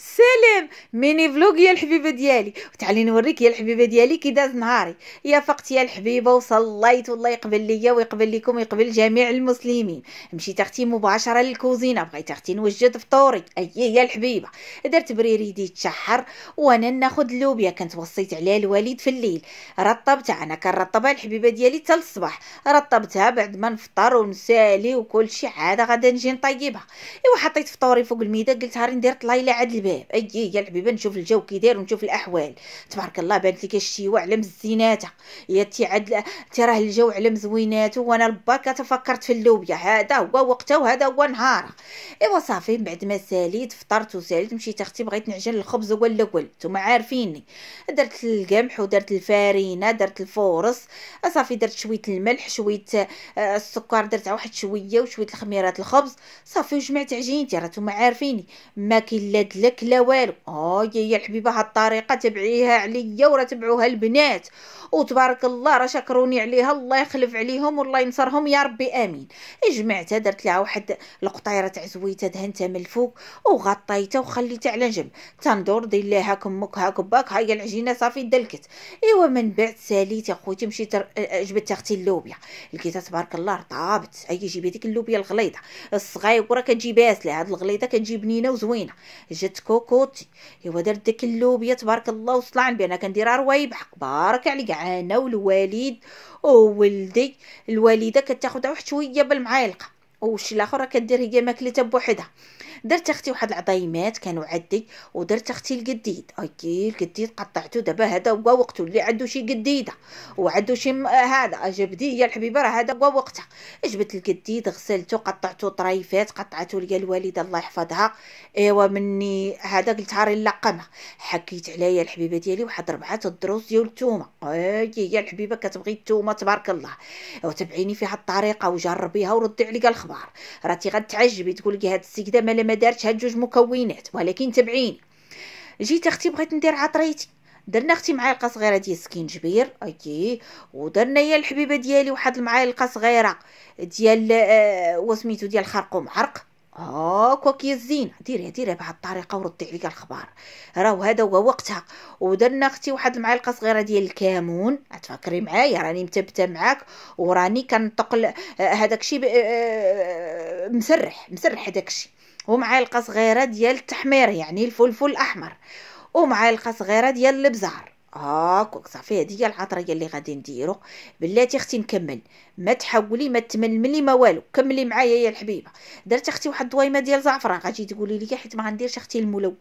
¡Sí! مهم ميني فلوق يا الحبيبه ديالي وتعالي نوريك يا الحبيبه ديالي كي داز نهاري يا فقت يا الحبيبه وصليت والله يقبل ليا ويقبل ليكم ويقبل جميع المسلمين مشيت اختي مباشره للكوزينه بغيت اختي نوجد فطوري اي يا الحبيبه درت بريري دي تشحر وانا ناخذ اللوبيا كنت وصيت عليها الوالد في الليل رطبتها انا كنرطبها الحبيبه ديالي حتى الصباح رطبتها بعد ما نفطر ونسالي وكل شيء عاد غادي نجي نطيبها ايوا حطيت فطوري فوق الميده قلت هاري ندير طلايله عاد الباب اي يا الحبيبه نشوف الجو كي داير ونشوف الاحوال تبارك الله بانت لك الشتيوه على مزيناتها يا تي عاد تي راه الجو على مزويناته وانا الباك تفكرت في اللوبيا هذا هو وقته وهذا هو نهاره ايوا صافي من بعد ما ساليت فطرت وساليت مشيت اختي بغيت نعجن الخبز هو الاول نتوما عارفيني درت القمح ودرت الفارينه درت الفورص صافي درت شويه الملح شويه آه، السكر درت واحد شويه وشويه الخميرات الخبز صافي وجمعت عجينتي راه نتوما عارفيني ما كاين لا دلك لا والو داير اه يا الحبيبه هالطريقه تبعيها عليا ورا تبعوها البنات وتبارك الله راه شكروني عليها الله يخلف عليهم والله ينصرهم يا ربي امين جمعتها درت لها واحد القطيره تاع زويته دهنتها من الفوق وغطيتها وخليتها على جنب تندور دير لها كمك هاك باك هاي العجينه صافي دلكت ايوا من بعد ساليت يا خوتي مشيت آه، آه، جبت اختي اللوبيا لقيتها تبارك الله رطابت اي جيب هذيك اللوبيا الغليظه الصغيره كتجي باسله هاد الغليظه كتجي بنينه وزوينه جات كوكوت بناتي ايوا درت ديك اللوبيا تبارك الله وطلع انا كنديرها رواي بحق بارك عليك انا والواليد وولدي الوالده كتاخذها واحد شويه بالمعالقه وشي الاخر كدير هي ماكلتها بوحدها درت اختي واحد العظيمات كانوا عدي ودرت اختي القديد اكي القديد قطعته دابا هذا هو وقته اللي عنده شي قديده وعنده شي هذا جبدي يا الحبيبه راه هذا هو وقته جبت القديد غسلته قطعته طريفات قطعته ليا الوالده الله يحفظها ايوا مني هذا قلتها راه اللقمه حكيت عليا الحبيبه ديالي واحد ربعه الدروس ديال التومه اي يا الحبيبه كتبغي التومه تبارك الله وتبعيني في هاد الطريقه وجربيها وردي عليا الخبار راتي غتعجبي تقول لي هاد السيده ما ما دارتش هاد جوج مكونات ولكن تبعين جيت اختي بغيت ندير عطريتي درنا اختي معلقه صغيره ديال السكينجبير اوكي ودرنا يا الحبيبه ديالي واحد المعلقه صغيره ديال آه، وسميتو ديال خرقوم عرق هاكا كي الزينه ديريها ديريها بهاد الطريقه وردي عليك الخبار راهو هذا هو وقتها ودرنا اختي واحد المعلقه صغيره ديال الكمون تفكري معايا راني مثبته معاك وراني كنطق هذاك آه، الشيء آه، مسرح مسرح هذاك الشيء ومعلقه صغيره ديال التحمير يعني الفلفل الاحمر ومعلقه صغيره ديال البزار هاكوك صافي هذه هي العطريه اللي غادي نديرو بلاتي اختي نكمل ما تحولي ما تململي ما والو كملي معايا يا الحبيبه درت اختي واحد الدويمه ديال زعفران غادي تقولي لي حيت ما غنديرش اختي الملون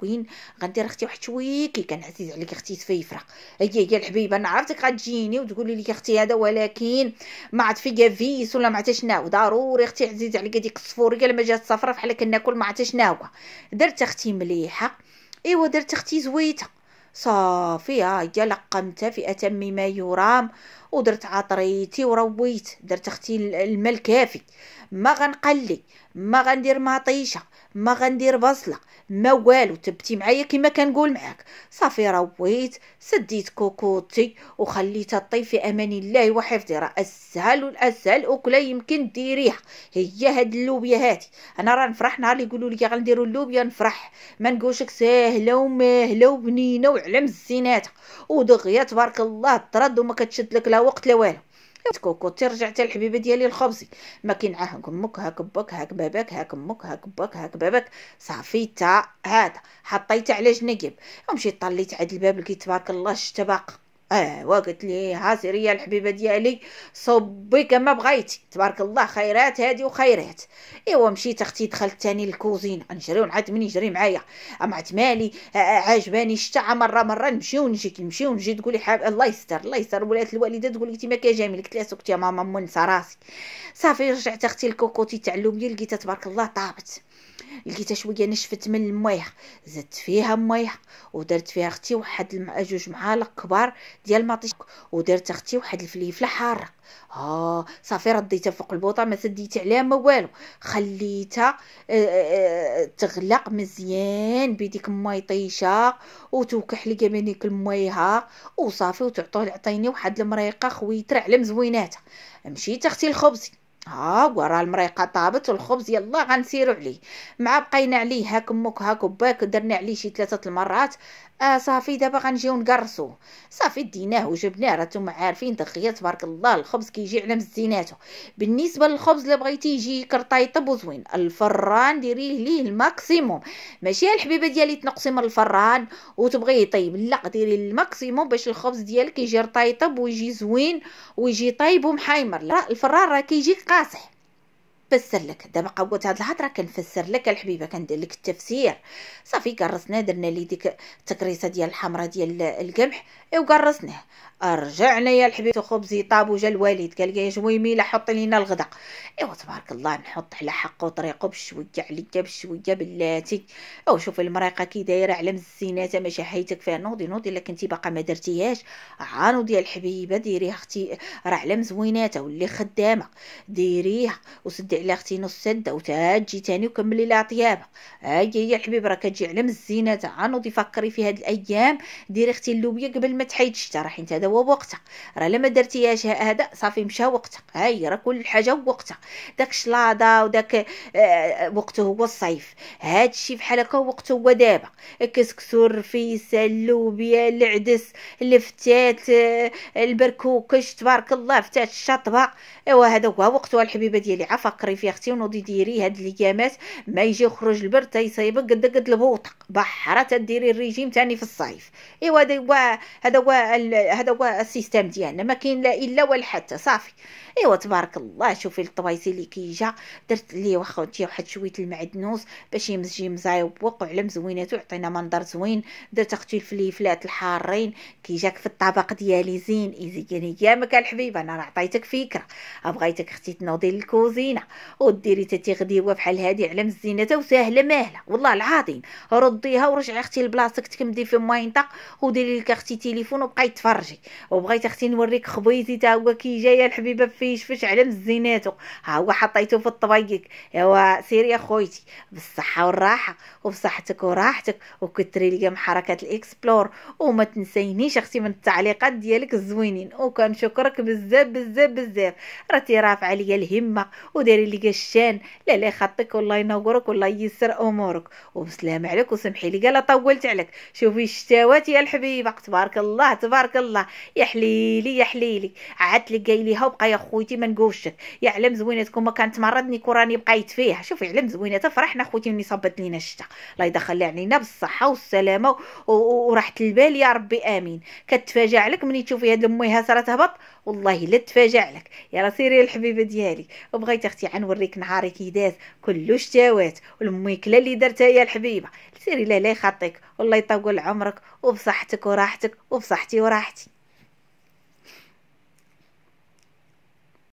غندير اختي واحد شويكي كان عزيز عليك اختي تفيفره هي هي الحبيبه انا عرفتك غتجيني وتقولي لي اختي هذا ولكن ما عاد في فيس ولا ما عرفت ناو ضروري اختي عزيز عليك هذيك الصفوريه لما جات صفرا بحال كناكل ما عرفت شناهو درت اختي مليحه ايوا درت اختي زويته صافية يلقى مرتفئة مما يرام ودرت عطريتي ورويت درت اختي الماء الكافي ما غنقلي ما غندير مطيشه ما غندير بصله ما والو تبتي معايا كما كنقول معاك صافي رويت سديت كوكوتي وخليتها طيب في امان الله وحفظي راه اسهل الاسهل اكله يمكن ديريها هي هاد اللوبيا هادي انا راه نفرح نهار اللي يقولوا لي غنديروا اللوبيا نفرح ما نقولشك ساهله وماهله وبنينه وعلى مزيناتها ودغيا تبارك الله طرد وما كتشد لك لا لا وقت لا والو كوكو ترجع حتى الحبيبه ديالي الخبزي ما كاين اه، هاك امك هاك باك هاك باباك هاك امك هاك باك هاك باباك صافي تا هذا حطيته على جنيب ومشيت طليت عاد الباب لقيت تبارك الله الشتا باقا اه وقلت لي سيري يا الحبيبه ديالي صبي كما بغيتي تبارك الله خيرات هادي وخيرات ايوا مشيت اختي دخلت تاني الكوزين نجري ونعاد من يجري معايا اما عاد مالي آه، آه، عاجباني الشتاء مره مره نمشي ونجي نمشي ونجي تقولي حاب الله يستر الله يستر ولات الوالده تقول لك ما كان جميل قلت لها سكتي يا ماما منسى راسي صافي رجعت اختي الكوكوتي تاع لقيتها تبارك الله طابت لقيتها شويه نشفت من الميح زدت فيها ميح ودرت فيها اختي واحد الم... جوج معالق كبار ديال المطيش ودرت اختي واحد الفليفله حاره اه صافي رديتها فوق البوطه ما سديت عليها ما والو خليتها آه، آه، آه، تغلق مزيان بيديك الماء طيشه وتوكح لي كمانيك الميها وصافي وتعطوه عطيني واحد المريقه خويتر على مزويناتها مشيت اختي الخبزي ها ورا المريقه طابت الخبز يلا غنسيرو عليه مع بقينا عليه هاك امك هاك باك درنا عليه شي ثلاثه المرات اه صافي دابا غنجيو نقرصو صافي ديناه وجبناه راه نتوما عارفين دغيا تبارك الله الخبز كيجي على مزيناتو بالنسبه للخبز اللي بغيتي يجي كرطايطب وزوين الفران ديريه ليه الماكسيموم ماشي الحبيبه ديالي تنقصي من الفران وتبغيه يطيب لا ديري الماكسيموم باش الخبز ديالك يجي رطايطب ويجي زوين ويجي طايب ومحايمر لا الفران راه كيجي قاصح نفسر لك دابا قوت هاد الهضره كنفسر لك الحبيبه كندير لك التفسير صافي كرسنا درنا لي ديك التكريسه ديال الحمراء ديال القمح ايوا كرسناه رجعنا يا الحبيبه خبزي طاب وجا الوالد قال لي يا جويمي حطي لينا الغدا ايوا تبارك الله نحط على حقه طريقه بشويه عليا بشويه بلاتي او شوفي المريقه كي دايره على مزيناتها ماشي حيتك فيها نوضي نوضي الا كنتي باقا ما درتيهاش عانو ديال الحبيبه ديريها اختي راه على مزويناتها ولي خدامه ديريها وسدي على الى اختي نص سد او تاجي تاني وكملي لها طيابها هاي يا الحبيب راه كتجي على مزينه تاع نوضي فكري في هاد الايام ديري اختي اللوبيا قبل ما تحيد الشتا راه حيت هذا هو وقتها راه لما درتيهاش هذا صافي مشى وقتها هاي راه كل حاجه وقتها داك الشلاضه وداك آه وقته هو الصيف هاد الشيء بحال هكا وقته هو دابا كسكسو الرفيسه اللوبيا العدس الفتات آه، البركوكش تبارك الله فتات الشطبه ايوا هذا هو وقته الحبيبه ديالي عفاك اختي ونوضي ديري هاد ليامات ما يجي يخرج البرد تيصيبك قد قد البوطق بحرة تديري الريجيم تاني في الصيف ايوا هذا هو هذا هو هذا هو السيستم ديالنا ما كاين لا الا ولا حتى صافي ايوا تبارك الله شوفي الطبيسي اللي كيجا درت ليه واخا واحد شويه المعدنوس باش يمزجي مزايبوق وعلى مزويناتو عطينا منظر زوين درت اختي الفليفلات الحارين كيجاك في الطبق ديالي زين ايزي كان يامك الحبيبه انا راه عطيتك فكره بغيتك اختي تنوضي للكوزينه وديري تاتي غديوه بحال هادي على مزينه وساهله ماهله والله العظيم رديها ورجعي اختي لبلاصتك تكمدي في ماينطق وديري لك اختي تليفون وبقاي تفرجي وبغيت اختي نوريك خبيزي تا هو كي جايه الحبيبه فيشفش على مزيناته ها هو حطيتو في الطبيق ايوا سيري يا خويتي بالصحه والراحه وبصحتك وراحتك وكثري ليا من حركات الاكسبلور وما تنسينيش اختي من التعليقات ديالك الزوينين وكنشكرك بزاف بزاف بزاف راتي رافعه ليا الهمه وديري اللي قشان لا لا خطك والله ينورك والله ييسر امورك وسلام عليك وسمحي لي قال طولت عليك شوفي الشتاوات يا الحبيبه تبارك الله تبارك الله يا حليلي يا حليلي عاد لي قايليها ليها وبقى يا خوتي ما نقولش يا علم زوينتكم ما كانت مرضني كوراني بقيت فيها شوفي علم زوينات فرحنا خوتي مني صبت لينا الشتا الله يدخل علينا بالصحه والسلامه وراحت البال يا ربي امين كتفاجئ عليك مني تشوفي هاد امي صرا تهبط والله لا تفاجع لك يا سيري الحبيبه ديالي وبغيت اختي عنوريك نهاري كي داز كلش تاوات والميكله اللي درتها يا الحبيبه سيري لا لا يخطيك والله يطول عمرك وبصحتك وراحتك وبصحتي وراحتي